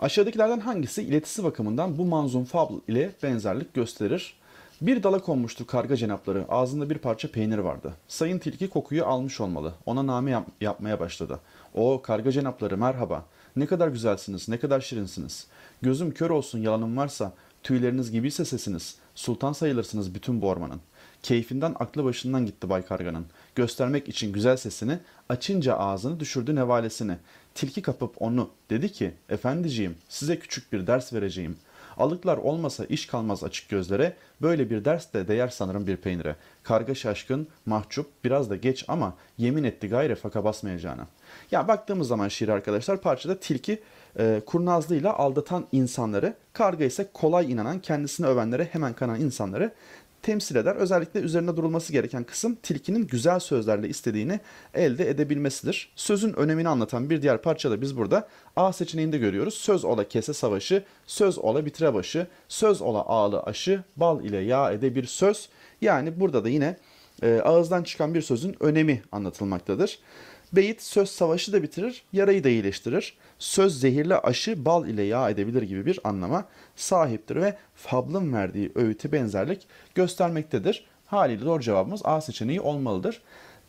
Aşağıdakilerden hangisi iletisi bakımından bu manzum fabl ile benzerlik gösterir? Bir dala konmuştu karga cenapları. Ağzında bir parça peynir vardı. Sayın tilki kokuyu almış olmalı. Ona name yap- yapmaya başladı. O karga cenapları merhaba. Ne kadar güzelsiniz, ne kadar şirinsiniz. Gözüm kör olsun yalanım varsa, tüyleriniz gibiyse sesiniz. Sultan sayılırsınız bütün bu ormanın. Keyfinden aklı başından gitti Bay Karga'nın göstermek için güzel sesini, açınca ağzını düşürdü nevalesini. Tilki kapıp onu dedi ki, efendiciğim size küçük bir ders vereceğim. Alıklar olmasa iş kalmaz açık gözlere, böyle bir ders de değer sanırım bir peynire. Karga şaşkın, mahcup, biraz da geç ama yemin etti gayre faka basmayacağını. Ya baktığımız zaman şiir arkadaşlar parçada tilki e, kurnazlığıyla aldatan insanları, karga ise kolay inanan, kendisini övenlere hemen kanan insanları temsil eder. Özellikle üzerinde durulması gereken kısım tilkinin güzel sözlerle istediğini elde edebilmesidir. Sözün önemini anlatan bir diğer parça da biz burada A seçeneğinde görüyoruz. Söz ola kese savaşı, söz ola bitire başı, söz ola ağlı aşı, bal ile yağ ede bir söz. Yani burada da yine e, ağızdan çıkan bir sözün önemi anlatılmaktadır. Beyit söz savaşı da bitirir, yarayı da iyileştirir. Söz zehirli aşı bal ile yağ edebilir gibi bir anlama sahiptir ve Fabl'ın verdiği öğüte benzerlik göstermektedir. Haliyle doğru cevabımız A seçeneği olmalıdır.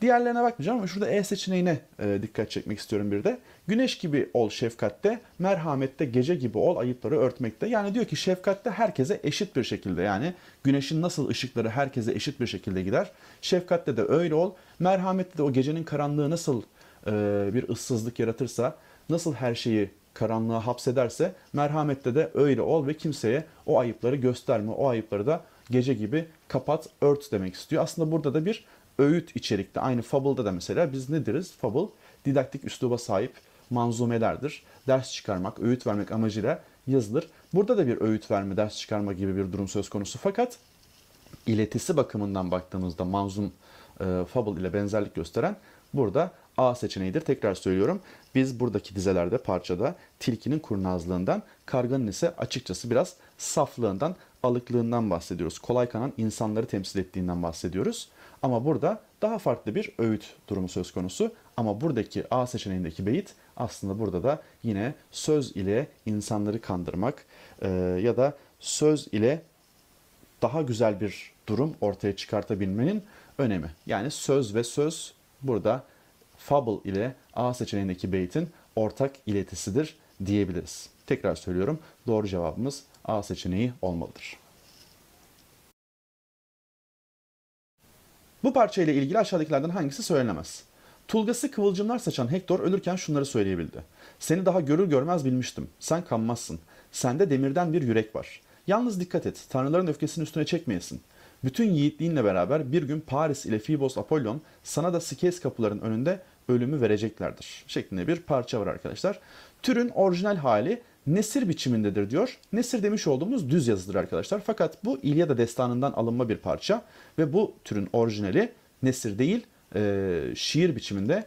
Diğerlerine bakmayacağım ama şurada E seçeneğine e, dikkat çekmek istiyorum bir de. Güneş gibi ol şefkatte, merhamette gece gibi ol ayıpları örtmekte. Yani diyor ki şefkatte herkese eşit bir şekilde yani güneşin nasıl ışıkları herkese eşit bir şekilde gider. Şefkatte de öyle ol. Merhamette de o gecenin karanlığı nasıl e, bir ıssızlık yaratırsa, nasıl her şeyi karanlığa hapsederse merhamette de öyle ol ve kimseye o ayıpları gösterme. O ayıpları da gece gibi kapat, ört demek istiyor. Aslında burada da bir öğüt içerikte aynı Fable'da da mesela biz nediriz? Fable didaktik üsluba sahip manzumelerdir. Ders çıkarmak, öğüt vermek amacıyla yazılır. Burada da bir öğüt verme, ders çıkarma gibi bir durum söz konusu. Fakat iletisi bakımından baktığımızda manzum e, Fable ile benzerlik gösteren burada A seçeneğidir. Tekrar söylüyorum. Biz buradaki dizelerde, parçada tilkinin kurnazlığından, karganın ise açıkçası biraz saflığından, alıklığından bahsediyoruz. Kolay kanan insanları temsil ettiğinden bahsediyoruz. Ama burada daha farklı bir öğüt durumu söz konusu. Ama buradaki A seçeneğindeki beyit aslında burada da yine söz ile insanları kandırmak e, ya da söz ile daha güzel bir durum ortaya çıkartabilmenin önemi. Yani söz ve söz burada fable ile A seçeneğindeki beytin ortak iletisidir diyebiliriz. Tekrar söylüyorum doğru cevabımız A seçeneği olmalıdır. Bu parça ile ilgili aşağıdakilerden hangisi söylenemez? Tulgası kıvılcımlar saçan Hector ölürken şunları söyleyebildi. Seni daha görür görmez bilmiştim. Sen kanmazsın. Sende demirden bir yürek var. Yalnız dikkat et. Tanrıların öfkesini üstüne çekmeyesin. Bütün yiğitliğinle beraber bir gün Paris ile Phibos Apollon sana da Sikes kapıların önünde ölümü vereceklerdir. Şeklinde bir parça var arkadaşlar. Türün orijinal hali nesir biçimindedir diyor. Nesir demiş olduğumuz düz yazıdır arkadaşlar. Fakat bu İlyada destanından alınma bir parça ve bu türün orijinali nesir değil e, şiir biçiminde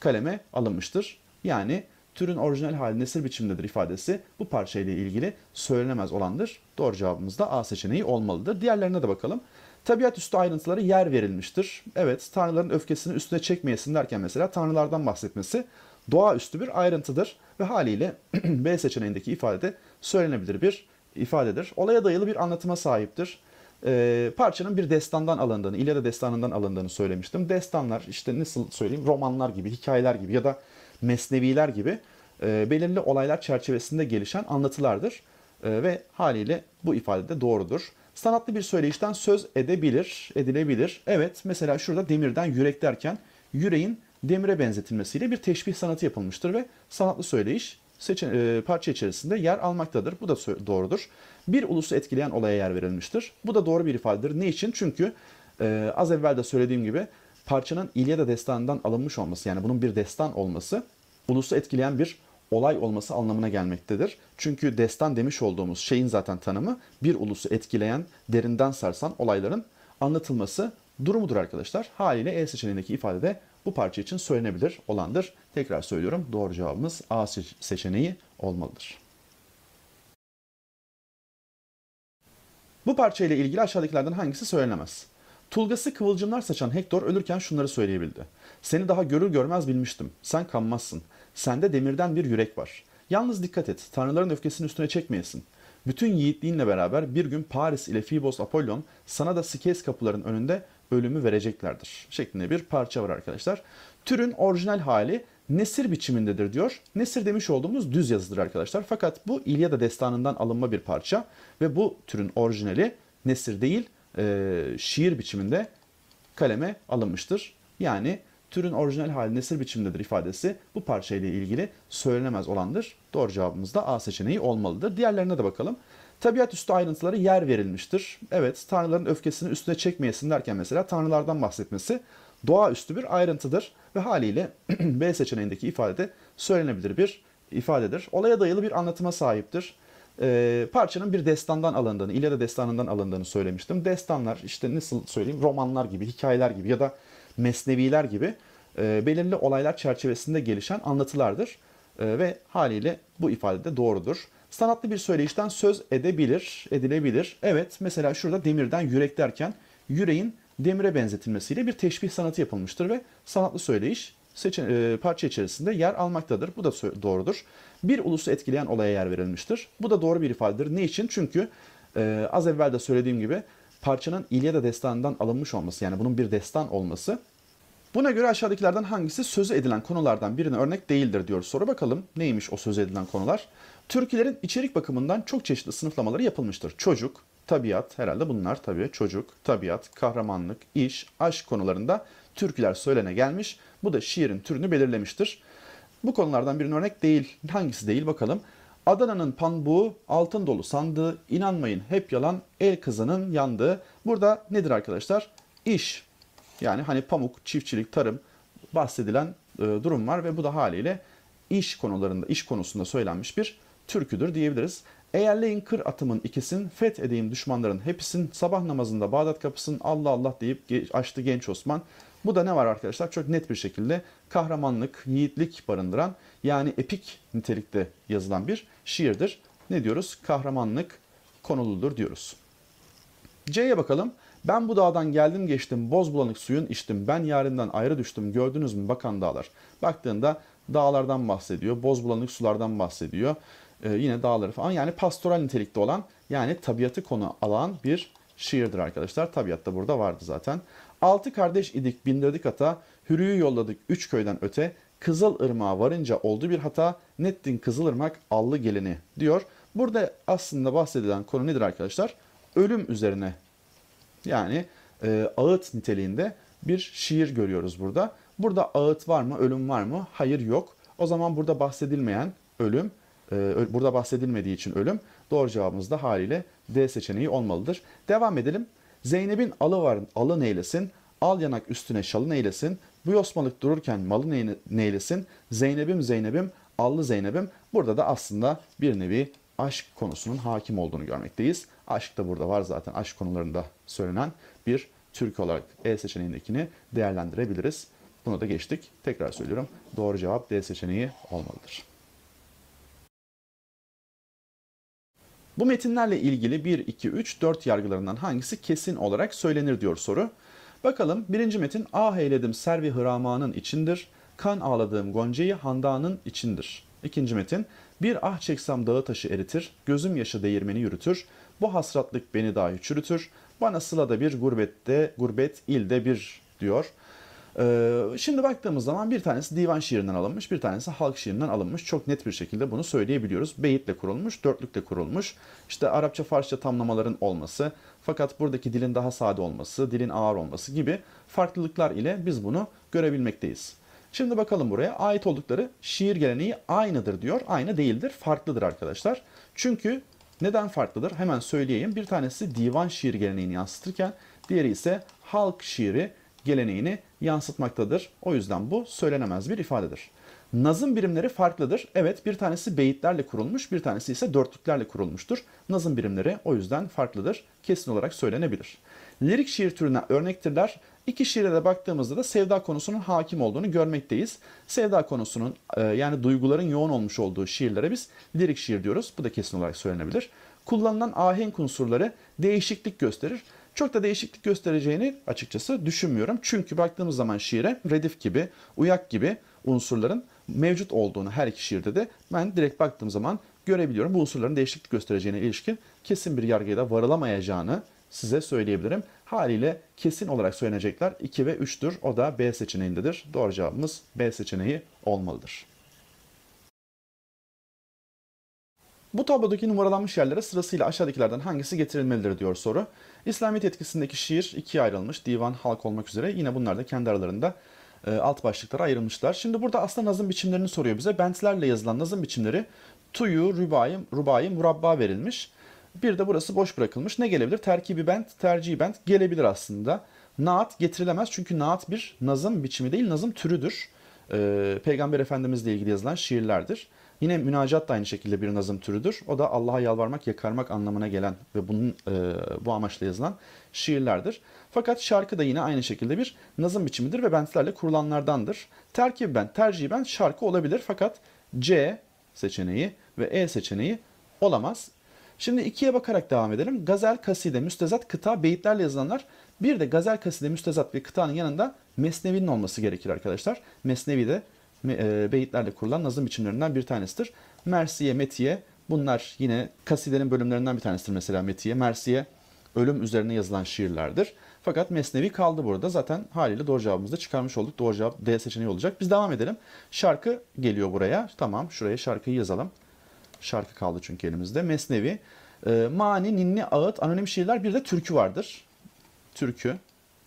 kaleme alınmıştır. Yani türün orijinal hali nesir biçimindedir ifadesi bu parçayla ilgili söylenemez olandır. Doğru cevabımız da A seçeneği olmalıdır. Diğerlerine de bakalım. Tabiat üstü ayrıntılara yer verilmiştir. Evet, tanrıların öfkesini üstüne çekmeyesin derken mesela tanrılardan bahsetmesi doğaüstü bir ayrıntıdır ve haliyle B seçeneğindeki ifadede söylenebilir bir ifadedir. Olaya dayalı bir anlatıma sahiptir. Ee, parçanın bir destandan alındığını, İlyada destanından alındığını söylemiştim. Destanlar işte nasıl söyleyeyim romanlar gibi, hikayeler gibi ya da mesneviler gibi e, belirli olaylar çerçevesinde gelişen anlatılardır. E, ve haliyle bu ifade de doğrudur. Sanatlı bir söyleyişten söz edebilir, edilebilir. Evet mesela şurada demirden yürek derken yüreğin demire benzetilmesiyle bir teşbih sanatı yapılmıştır ve sanatlı söyleyiş seçen, e, parça içerisinde yer almaktadır. Bu da doğrudur. Bir ulusu etkileyen olaya yer verilmiştir. Bu da doğru bir ifadedir. Ne için? Çünkü e, az evvel de söylediğim gibi parçanın İlyada destanından alınmış olması yani bunun bir destan olması ulusu etkileyen bir olay olması anlamına gelmektedir. Çünkü destan demiş olduğumuz şeyin zaten tanımı bir ulusu etkileyen, derinden sarsan olayların anlatılması durumudur arkadaşlar. Haliyle E seçeneğindeki ifade de bu parça için söylenebilir olandır. Tekrar söylüyorum doğru cevabımız A seçeneği olmalıdır. Bu parça ile ilgili aşağıdakilerden hangisi söylenemez? Tulgası kıvılcımlar saçan Hector ölürken şunları söyleyebildi. Seni daha görür görmez bilmiştim. Sen kanmazsın. Sende demirden bir yürek var. Yalnız dikkat et. Tanrıların öfkesini üstüne çekmeyesin. Bütün yiğitliğinle beraber bir gün Paris ile Phibos Apollon sana da Sikes kapıların önünde ölümü vereceklerdir şeklinde bir parça var arkadaşlar. Türün orijinal hali nesir biçimindedir diyor. Nesir demiş olduğumuz düz yazıdır arkadaşlar. Fakat bu İlyada destanından alınma bir parça ve bu türün orijinali nesir değil e, şiir biçiminde kaleme alınmıştır. Yani türün orijinal hali nesir biçimindedir ifadesi bu parçayla ilgili söylenemez olandır. Doğru cevabımız da A seçeneği olmalıdır. Diğerlerine de bakalım. Tabiat üstü ayrıntılara yer verilmiştir. Evet tanrıların öfkesini üstüne çekmeyesin derken mesela tanrılardan bahsetmesi doğa üstü bir ayrıntıdır ve haliyle B seçeneğindeki ifadede söylenebilir bir ifadedir. Olaya dayalı bir anlatıma sahiptir. Ee, parçanın bir destandan alındığını, İlyada destanından alındığını söylemiştim. Destanlar işte nasıl söyleyeyim romanlar gibi, hikayeler gibi ya da mesneviler gibi e, belirli olaylar çerçevesinde gelişen anlatılardır. E, ve haliyle bu ifade de doğrudur sanatlı bir söyleyişten söz edebilir, edilebilir. Evet mesela şurada demirden yürek derken yüreğin demire benzetilmesiyle bir teşbih sanatı yapılmıştır ve sanatlı söyleyiş seçen, e, parça içerisinde yer almaktadır. Bu da doğrudur. Bir ulusu etkileyen olaya yer verilmiştir. Bu da doğru bir ifadedir. Ne için? Çünkü e, az evvel de söylediğim gibi parçanın İlyada destanından alınmış olması yani bunun bir destan olması Buna göre aşağıdakilerden hangisi sözü edilen konulardan birine örnek değildir diyor soru. Bakalım neymiş o sözü edilen konular? Türkülerin içerik bakımından çok çeşitli sınıflamaları yapılmıştır. Çocuk, tabiat herhalde bunlar tabii çocuk, tabiat, kahramanlık, iş, aşk konularında türküler söylene gelmiş. Bu da şiirin türünü belirlemiştir. Bu konulardan birinin örnek değil. Hangisi değil bakalım. Adana'nın panbuğu, altın dolu sandığı, inanmayın hep yalan, el kızının yandığı. Burada nedir arkadaşlar? İş yani hani pamuk, çiftçilik, tarım bahsedilen e, durum var ve bu da haliyle iş konularında, iş konusunda söylenmiş bir türküdür diyebiliriz. Eğerleyin kır atımın ikisin, fethedeyim düşmanların hepisin, sabah namazında Bağdat kapısın Allah Allah deyip açtı genç Osman. Bu da ne var arkadaşlar? Çok net bir şekilde kahramanlık, yiğitlik barındıran yani epik nitelikte yazılan bir şiirdir. Ne diyoruz? Kahramanlık konuludur diyoruz. C'ye bakalım. Ben bu dağdan geldim geçtim, boz bulanık suyun içtim, ben yarından ayrı düştüm, gördünüz mü bakan dağlar. Baktığında dağlardan bahsediyor, boz bulanık sulardan bahsediyor. Ee, yine dağları falan yani pastoral nitelikte olan yani tabiatı konu alan bir şiirdir arkadaşlar. Tabiat da burada vardı zaten. Altı kardeş idik bindirdik ata, hürüyü yolladık üç köyden öte, Kızıl ırmağa varınca oldu bir hata, nettin Kızıl ırmak allı gelini diyor. Burada aslında bahsedilen konu nedir arkadaşlar? Ölüm üzerine yani e, ağıt niteliğinde bir şiir görüyoruz burada. Burada ağıt var mı, ölüm var mı? Hayır yok. O zaman burada bahsedilmeyen ölüm, e, burada bahsedilmediği için ölüm doğru cevabımız da haliyle D seçeneği olmalıdır. Devam edelim. Zeynep'in alı var, alı neylesin, al yanak üstüne şalın neylesin? bu yosmalık dururken malı neylesin, Zeynep'im Zeynep'im, allı Zeynep'im. Burada da aslında bir nevi aşk konusunun hakim olduğunu görmekteyiz. Aşk da burada var zaten aşk konularında söylenen bir türkü olarak E seçeneğindekini değerlendirebiliriz. Bunu da geçtik. Tekrar söylüyorum. Doğru cevap D seçeneği olmalıdır. Bu metinlerle ilgili 1, 2, 3, 4 yargılarından hangisi kesin olarak söylenir diyor soru. Bakalım birinci metin Ah eyledim servi hıramanın içindir. Kan ağladığım Gonca'yı Handan'ın içindir. İkinci metin bir ah çeksem dağı taşı eritir, gözüm yaşı değirmeni yürütür, bu hasratlık beni dahi çürütür, bana sılada bir gurbette, gurbet ilde bir diyor. Ee, şimdi baktığımız zaman bir tanesi divan şiirinden alınmış, bir tanesi halk şiirinden alınmış. Çok net bir şekilde bunu söyleyebiliyoruz. Beyitle kurulmuş, dörtlükle kurulmuş. İşte Arapça, Farsça tamlamaların olması, fakat buradaki dilin daha sade olması, dilin ağır olması gibi farklılıklar ile biz bunu görebilmekteyiz. Şimdi bakalım buraya. Ait oldukları şiir geleneği aynıdır diyor. Aynı değildir, farklıdır arkadaşlar. Çünkü neden farklıdır? Hemen söyleyeyim. Bir tanesi divan şiir geleneğini yansıtırken diğeri ise halk şiiri geleneğini yansıtmaktadır. O yüzden bu söylenemez bir ifadedir. Nazım birimleri farklıdır. Evet bir tanesi beyitlerle kurulmuş, bir tanesi ise dörtlüklerle kurulmuştur. Nazım birimleri o yüzden farklıdır. Kesin olarak söylenebilir. Lirik şiir türüne örnektirler. İki şiire de baktığımızda da sevda konusunun hakim olduğunu görmekteyiz. Sevda konusunun e, yani duyguların yoğun olmuş olduğu şiirlere biz lirik şiir diyoruz. Bu da kesin olarak söylenebilir. Kullanılan ahenk unsurları değişiklik gösterir. Çok da değişiklik göstereceğini açıkçası düşünmüyorum. Çünkü baktığımız zaman şiire redif gibi, uyak gibi unsurların mevcut olduğunu her iki şiirde de ben direkt baktığım zaman görebiliyorum. Bu unsurların değişiklik göstereceğine ilişkin kesin bir yargıya da varılamayacağını size söyleyebilirim. Haliyle kesin olarak söylenecekler 2 ve 3'tür. O da B seçeneğindedir. Doğru cevabımız B seçeneği olmalıdır. Bu tablodaki numaralanmış yerlere sırasıyla aşağıdakilerden hangisi getirilmelidir diyor soru. İslamiyet etkisindeki şiir ikiye ayrılmış. Divan, halk olmak üzere. Yine bunlar da kendi aralarında e, alt başlıklara ayrılmışlar. Şimdi burada aslında nazım biçimlerini soruyor bize. Bentlerle yazılan nazım biçimleri tuyu, rübai, rubai, murabba verilmiş. Bir de burası boş bırakılmış. Ne gelebilir? Terkibi bent, tercihi bent gelebilir aslında. Naat getirilemez çünkü naat bir nazım biçimi değil, nazım türüdür. Ee, Peygamber Efendimizle ilgili yazılan şiirlerdir. Yine münacat da aynı şekilde bir nazım türüdür. O da Allah'a yalvarmak, yakarmak anlamına gelen ve bunun e, bu amaçla yazılan şiirlerdir. Fakat şarkı da yine aynı şekilde bir nazım biçimidir ve bentlerle kurulanlardandır. Terkib bent, tercih bent şarkı olabilir fakat C seçeneği ve E seçeneği olamaz. Şimdi ikiye bakarak devam edelim. Gazel, kaside, müstezat, kıta, beyitlerle yazılanlar. Bir de gazel, kaside, müstezat ve kıtanın yanında mesnevinin olması gerekir arkadaşlar. Mesnevi de e, beyitlerle kurulan nazım biçimlerinden bir tanesidir. Mersiye, Metiye bunlar yine kasidenin bölümlerinden bir tanesidir mesela Metiye. Mersiye ölüm üzerine yazılan şiirlerdir. Fakat Mesnevi kaldı burada. Zaten haliyle doğru cevabımızı da çıkarmış olduk. Doğru cevap D seçeneği olacak. Biz devam edelim. Şarkı geliyor buraya. Tamam şuraya şarkıyı yazalım şarkı kaldı çünkü elimizde. Mesnevi. E, mani, ninni, ağıt, anonim şiirler bir de türkü vardır. Türkü.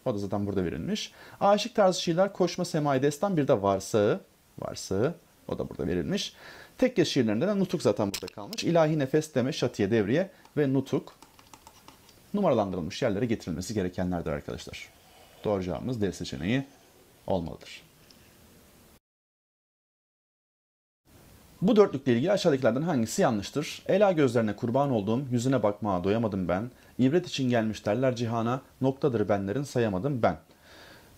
O da zaten burada verilmiş. Aşık tarzı şiirler koşma, semai, destan bir de varsağı. Varsağı. O da burada verilmiş. Tekke şiirlerinde de nutuk zaten burada kalmış. İlahi nefes deme, şatiye devriye ve nutuk numaralandırılmış yerlere getirilmesi gerekenlerdir arkadaşlar. Doğru cevabımız D seçeneği olmalıdır. Bu dörtlükle ilgili aşağıdakilerden hangisi yanlıştır? Ela gözlerine kurban olduğum, yüzüne bakmaya doyamadım ben. İbret için gelmiş derler cihana, noktadır benlerin sayamadım ben.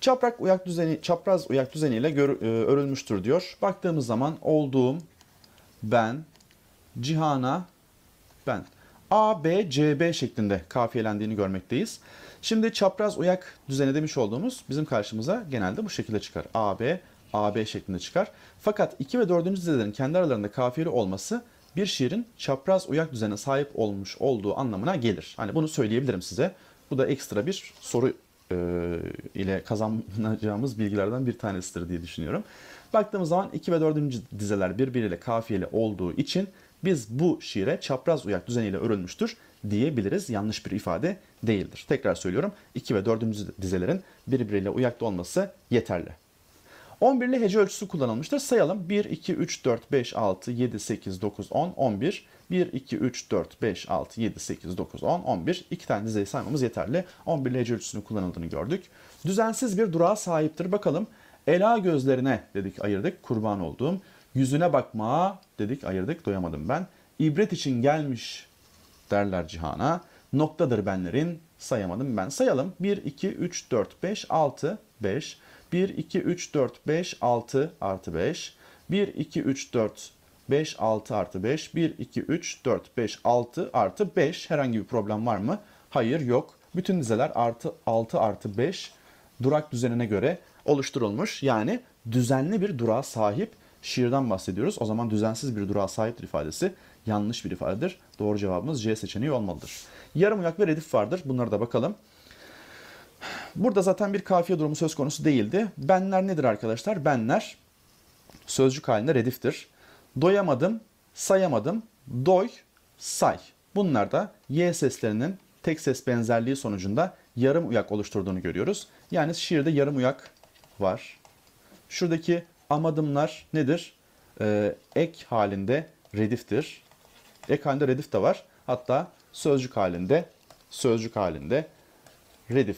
Çaprak uyak düzeni, çapraz uyak düzeniyle gör, e, örülmüştür diyor. Baktığımız zaman olduğum, ben, cihana, ben. A, B, C, B şeklinde kafiyelendiğini görmekteyiz. Şimdi çapraz uyak düzeni demiş olduğumuz bizim karşımıza genelde bu şekilde çıkar. A, B, AB şeklinde çıkar. Fakat 2 ve 4. dizelerin kendi aralarında kafiyeli olması bir şiirin çapraz uyak düzenine sahip olmuş olduğu anlamına gelir. Hani bunu söyleyebilirim size. Bu da ekstra bir soru e, ile kazanacağımız bilgilerden bir tanesidir diye düşünüyorum. Baktığımız zaman 2 ve 4. dizeler birbiriyle kafiyeli olduğu için biz bu şiire çapraz uyak düzeniyle örülmüştür diyebiliriz. Yanlış bir ifade değildir. Tekrar söylüyorum 2 ve 4. dizelerin birbiriyle uyakta olması yeterli. 11'li hece ölçüsü kullanılmıştır. Sayalım. 1, 2, 3, 4, 5, 6, 7, 8, 9, 10, 11. 1, 2, 3, 4, 5, 6, 7, 8, 9, 10, 11. İki tane dizeyi saymamız yeterli. 11'li hece ölçüsünün kullanıldığını gördük. Düzensiz bir durağa sahiptir. Bakalım. Ela gözlerine dedik ayırdık. Kurban olduğum. Yüzüne bakmaya dedik ayırdık. Doyamadım ben. İbret için gelmiş derler cihana. Noktadır benlerin sayamadım ben. Sayalım. 1, 2, 3, 4, 5, 6, 5, 1, 2, 3, 4, 5, 6 artı 5. 1, 2, 3, 4, 5, 6 artı 5. 1, 2, 3, 4, 5, 6 artı 5. Herhangi bir problem var mı? Hayır yok. Bütün dizeler artı 6 artı 5 durak düzenine göre oluşturulmuş. Yani düzenli bir durağa sahip şiirden bahsediyoruz. O zaman düzensiz bir durağa sahiptir ifadesi yanlış bir ifadedir. Doğru cevabımız C seçeneği olmalıdır. Yarım uyak ve redif vardır. Bunlara da bakalım. Burada zaten bir kafiye durumu söz konusu değildi. Benler nedir arkadaşlar? Benler sözcük halinde rediftir. Doyamadım, sayamadım, doy, say. Bunlar da Y seslerinin tek ses benzerliği sonucunda yarım uyak oluşturduğunu görüyoruz. Yani şiirde yarım uyak var. Şuradaki amadımlar nedir? Ee, ek halinde rediftir. Ek halinde redif de var. Hatta sözcük halinde, sözcük halinde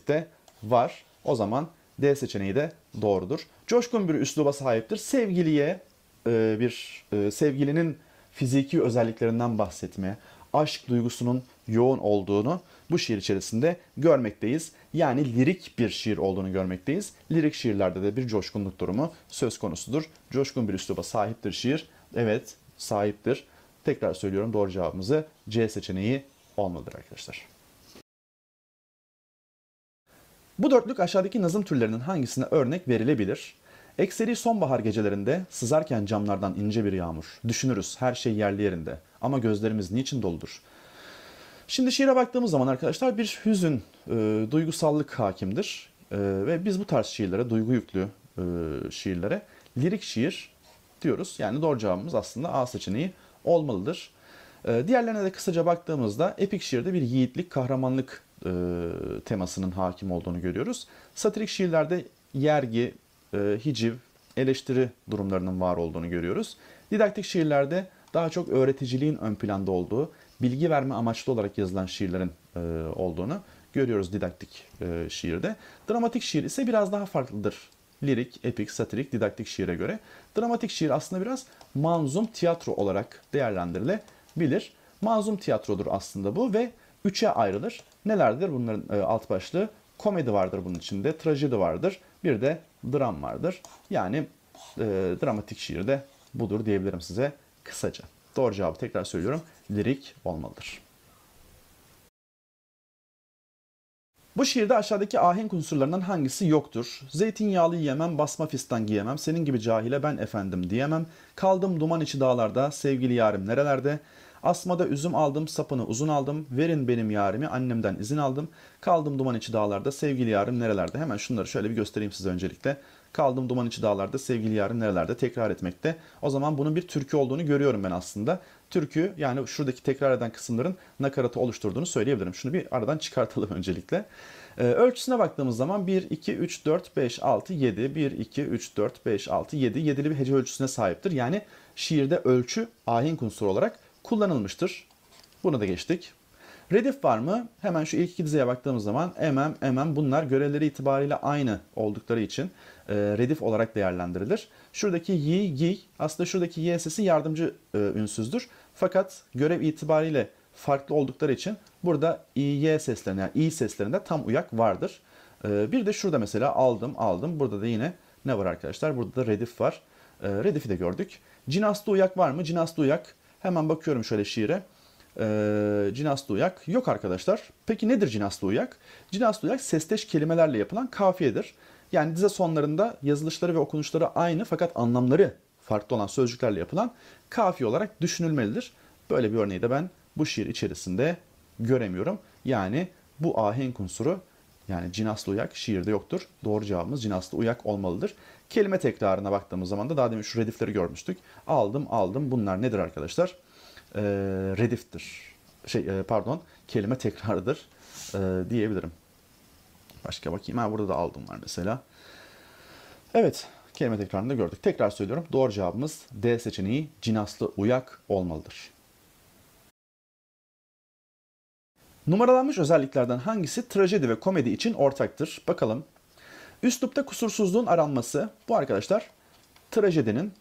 de var. O zaman D seçeneği de doğrudur. Coşkun bir üsluba sahiptir. Sevgiliye e, bir e, sevgilinin fiziki özelliklerinden bahsetmeye, aşk duygusunun yoğun olduğunu bu şiir içerisinde görmekteyiz. Yani lirik bir şiir olduğunu görmekteyiz. Lirik şiirlerde de bir coşkunluk durumu söz konusudur. Coşkun bir üsluba sahiptir şiir. Evet, sahiptir. Tekrar söylüyorum doğru cevabımızı C seçeneği olmalıdır arkadaşlar. Bu dörtlük aşağıdaki nazım türlerinin hangisine örnek verilebilir? Ekseri sonbahar gecelerinde sızarken camlardan ince bir yağmur. Düşünürüz her şey yerli yerinde ama gözlerimiz niçin doludur? Şimdi şiire baktığımız zaman arkadaşlar bir hüzün, e, duygusallık hakimdir. E, ve biz bu tarz şiirlere, duygu yüklü e, şiirlere lirik şiir diyoruz. Yani doğru cevabımız aslında A seçeneği olmalıdır. E, diğerlerine de kısaca baktığımızda epik şiirde bir yiğitlik, kahramanlık e, temasının hakim olduğunu görüyoruz. Satirik şiirlerde yergi, e, hiciv, eleştiri durumlarının var olduğunu görüyoruz. Didaktik şiirlerde daha çok öğreticiliğin ön planda olduğu, bilgi verme amaçlı olarak yazılan şiirlerin e, olduğunu görüyoruz didaktik e, şiirde. Dramatik şiir ise biraz daha farklıdır. Lirik, epik, satirik, didaktik şiire göre. Dramatik şiir aslında biraz manzum tiyatro olarak değerlendirilebilir. Manzum tiyatrodur aslında bu ve üçe ayrılır. Nelerdir bunların e, alt başlığı? Komedi vardır bunun içinde, trajedi vardır, bir de dram vardır. Yani e, dramatik şiir de budur diyebilirim size kısaca. Doğru cevabı tekrar söylüyorum. Lirik olmalıdır. Bu şiirde aşağıdaki ahenk unsurlarından hangisi yoktur? Zeytinyağlı yiyemem, basma fistan giyemem, senin gibi cahile ben efendim diyemem. Kaldım duman içi dağlarda, sevgili yarim nerelerde? Asmada üzüm aldım, sapını uzun aldım. Verin benim yarimi, annemden izin aldım. Kaldım duman içi dağlarda, sevgili yarım nerelerde? Hemen şunları şöyle bir göstereyim size öncelikle. Kaldım duman içi dağlarda, sevgili yarım nerelerde? Tekrar etmekte. O zaman bunun bir türkü olduğunu görüyorum ben aslında. Türkü yani şuradaki tekrar eden kısımların nakaratı oluşturduğunu söyleyebilirim. Şunu bir aradan çıkartalım öncelikle. Ee, ölçüsüne baktığımız zaman 1, 2, 3, 4, 5, 6, 7, 1, 2, 3, 4, 5, 6, 7, 7'li bir hece ölçüsüne sahiptir. Yani şiirde ölçü ahenk unsuru olarak kullanılmıştır. Bunu da geçtik. Redif var mı? Hemen şu ilk iki dizeye baktığımız zaman MM, MM bunlar görevleri itibariyle aynı oldukları için e, redif olarak değerlendirilir. Şuradaki yi, gi aslında şuradaki y sesi yardımcı e, ünsüzdür. Fakat görev itibariyle farklı oldukları için burada i, y seslerine yani i seslerinde tam uyak vardır. E, bir de şurada mesela aldım, aldım. Burada da yine ne var arkadaşlar? Burada da redif var. E, redifi de gördük. Cinaslı uyak var mı? Cinaslı uyak Hemen bakıyorum şöyle şiire. E, ee, cinaslı uyak yok arkadaşlar. Peki nedir cinaslı uyak? Cinaslı uyak sesteş kelimelerle yapılan kafiyedir. Yani dize sonlarında yazılışları ve okunuşları aynı fakat anlamları farklı olan sözcüklerle yapılan kafiye olarak düşünülmelidir. Böyle bir örneği de ben bu şiir içerisinde göremiyorum. Yani bu ahenk unsuru yani cinaslı uyak şiirde yoktur. Doğru cevabımız cinaslı uyak olmalıdır. Kelime tekrarına baktığımız zaman da daha demin şu redifleri görmüştük. Aldım, aldım. Bunlar nedir arkadaşlar? E, rediftir. Şey e, pardon, kelime tekrarıdır e, diyebilirim. Başka bakayım. Ha burada da aldım var mesela. Evet, kelime tekrarında gördük. Tekrar söylüyorum. Doğru cevabımız D seçeneği cinaslı uyak olmalıdır. Numaralanmış özelliklerden hangisi trajedi ve komedi için ortaktır? Bakalım Üslupta kusursuzluğun aranması bu arkadaşlar trajedinin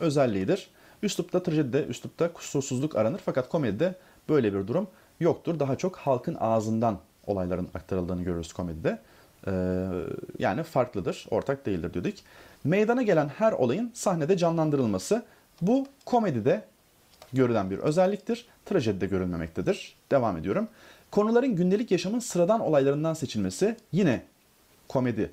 özelliğidir. Üslupta trajedide, üslupta kusursuzluk aranır fakat komedide böyle bir durum yoktur. Daha çok halkın ağzından olayların aktarıldığını görürüz komedide. Ee, yani farklıdır, ortak değildir dedik. Meydana gelen her olayın sahnede canlandırılması bu komedide görülen bir özelliktir. Trajedide görülmemektedir. Devam ediyorum. Konuların gündelik yaşamın sıradan olaylarından seçilmesi yine komedi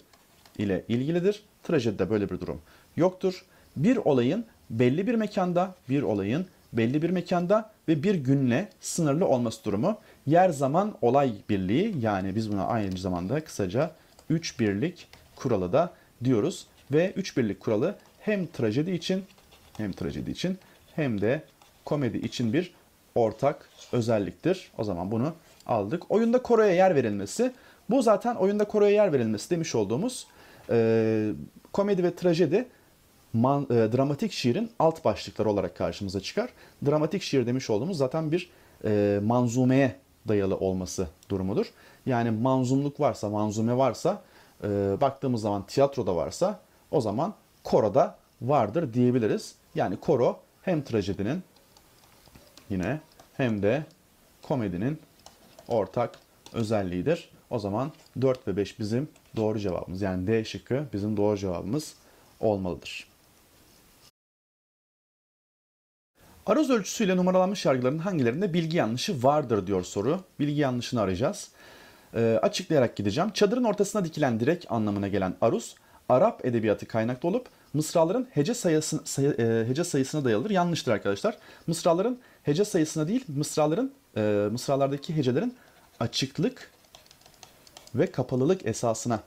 ile ilgilidir. Trajedide böyle bir durum yoktur. Bir olayın belli bir mekanda, bir olayın belli bir mekanda ve bir günle sınırlı olması durumu yer zaman olay birliği yani biz buna aynı zamanda kısaca 3 birlik kuralı da diyoruz ve 3 birlik kuralı hem trajedi için hem trajedi için hem de komedi için bir ortak özelliktir. O zaman bunu aldık. Oyunda koroya yer verilmesi. Bu zaten oyunda koroya yer verilmesi demiş olduğumuz e, komedi ve trajedi man, e, dramatik şiirin alt başlıklar olarak karşımıza çıkar. Dramatik şiir demiş olduğumuz zaten bir e, manzumeye dayalı olması durumudur. Yani manzumluk varsa, manzume varsa, e, baktığımız zaman tiyatroda varsa o zaman koroda vardır diyebiliriz. Yani koro hem trajedinin yine hem de komedinin ortak özelliğidir. O zaman 4 ve 5 bizim doğru cevabımız. Yani D şıkkı bizim doğru cevabımız olmalıdır. Aroz ölçüsüyle numaralanmış yargıların hangilerinde bilgi yanlışı vardır diyor soru. Bilgi yanlışını arayacağız. E, açıklayarak gideceğim. Çadırın ortasına dikilen direk anlamına gelen aruz, Arap edebiyatı kaynaklı olup mısraların hece, sayısı, say, e, hece sayısına dayalıdır. Yanlıştır arkadaşlar. Mısraların hece sayısına değil, mısraların e, mısralardaki hecelerin açıklık ve kapalılık esasına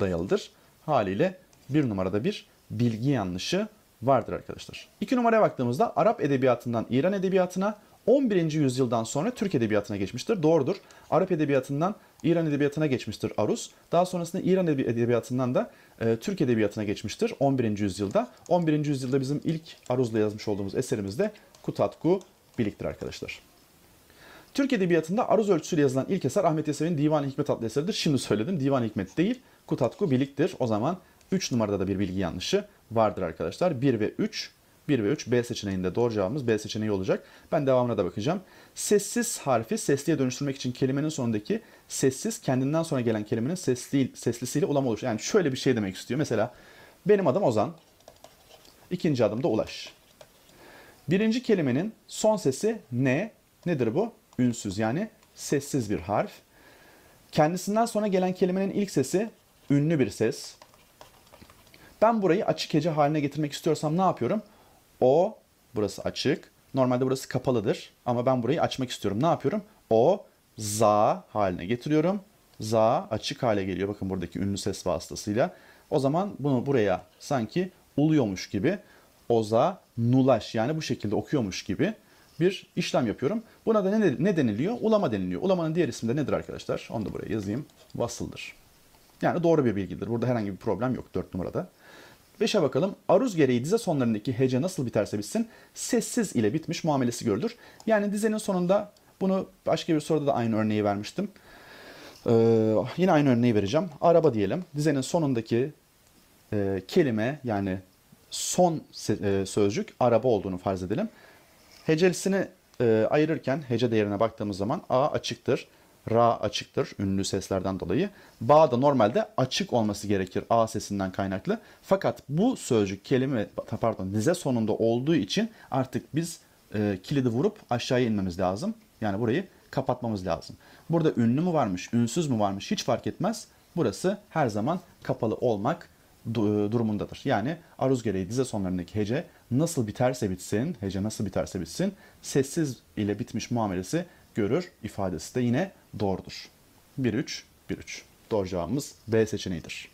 dayalıdır. Haliyle bir numarada bir bilgi yanlışı vardır arkadaşlar. İki numaraya baktığımızda Arap edebiyatından İran edebiyatına 11. yüzyıldan sonra Türk edebiyatına geçmiştir. Doğrudur. Arap edebiyatından İran edebiyatına geçmiştir Arus. Daha sonrasında İran edebiyatından da e, Türk edebiyatına geçmiştir 11. yüzyılda. 11. yüzyılda bizim ilk Aruz'la yazmış olduğumuz eserimiz de Kutatku Bilik'tir arkadaşlar. Türk Edebiyatı'nda aruz ölçüsüyle yazılan ilk eser Ahmet Yesevi'nin Divan-ı Hikmet adlı eseridir. Şimdi söyledim Divan Hikmet değil, Kutatku Bilik'tir. O zaman 3 numarada da bir bilgi yanlışı vardır arkadaşlar. 1 ve 3, 1 ve 3 B seçeneğinde doğru cevabımız B seçeneği olacak. Ben devamına da bakacağım. Sessiz harfi sesliye dönüştürmek için kelimenin sonundaki sessiz kendinden sonra gelen kelimenin sesli, seslisiyle ulama oluşur. Yani şöyle bir şey demek istiyor. Mesela benim adım Ozan. İkinci adım da Ulaş. Birinci kelimenin son sesi ne? Nedir bu? ünsüz yani sessiz bir harf. Kendisinden sonra gelen kelimenin ilk sesi ünlü bir ses. Ben burayı açık hece haline getirmek istiyorsam ne yapıyorum? O, burası açık. Normalde burası kapalıdır ama ben burayı açmak istiyorum. Ne yapıyorum? O, za haline getiriyorum. Za açık hale geliyor. Bakın buradaki ünlü ses vasıtasıyla. O zaman bunu buraya sanki uluyormuş gibi oza nulaş yani bu şekilde okuyormuş gibi bir işlem yapıyorum. Buna da ne, ne deniliyor? Ulama deniliyor. Ulamanın diğer ismi de nedir arkadaşlar? Onu da buraya yazayım. Vasıldır. Yani doğru bir bilgidir. Burada herhangi bir problem yok 4 numarada. 5'e bakalım. Aruz gereği dize sonlarındaki hece nasıl biterse bitsin sessiz ile bitmiş muamelesi görülür. Yani dizenin sonunda bunu başka bir soruda da aynı örneği vermiştim. Ee, yine aynı örneği vereceğim. Araba diyelim. Dizenin sonundaki e, kelime yani son e, sözcük araba olduğunu farz edelim. Hecelisini e, ayırırken hece değerine baktığımız zaman A açıktır. Ra açıktır ünlü seslerden dolayı. Ba da normalde açık olması gerekir A sesinden kaynaklı. Fakat bu sözcük kelime pardon dize sonunda olduğu için artık biz e, kilidi vurup aşağıya inmemiz lazım. Yani burayı kapatmamız lazım. Burada ünlü mü varmış, ünsüz mü varmış hiç fark etmez. Burası her zaman kapalı olmak durumundadır. Yani aruz gereği dize sonlarındaki hece nasıl biterse bitsin, hece nasıl biterse bitsin, sessiz ile bitmiş muamelesi görür ifadesi de yine doğrudur. 1-3, 1-3. Doğru cevabımız B seçeneğidir.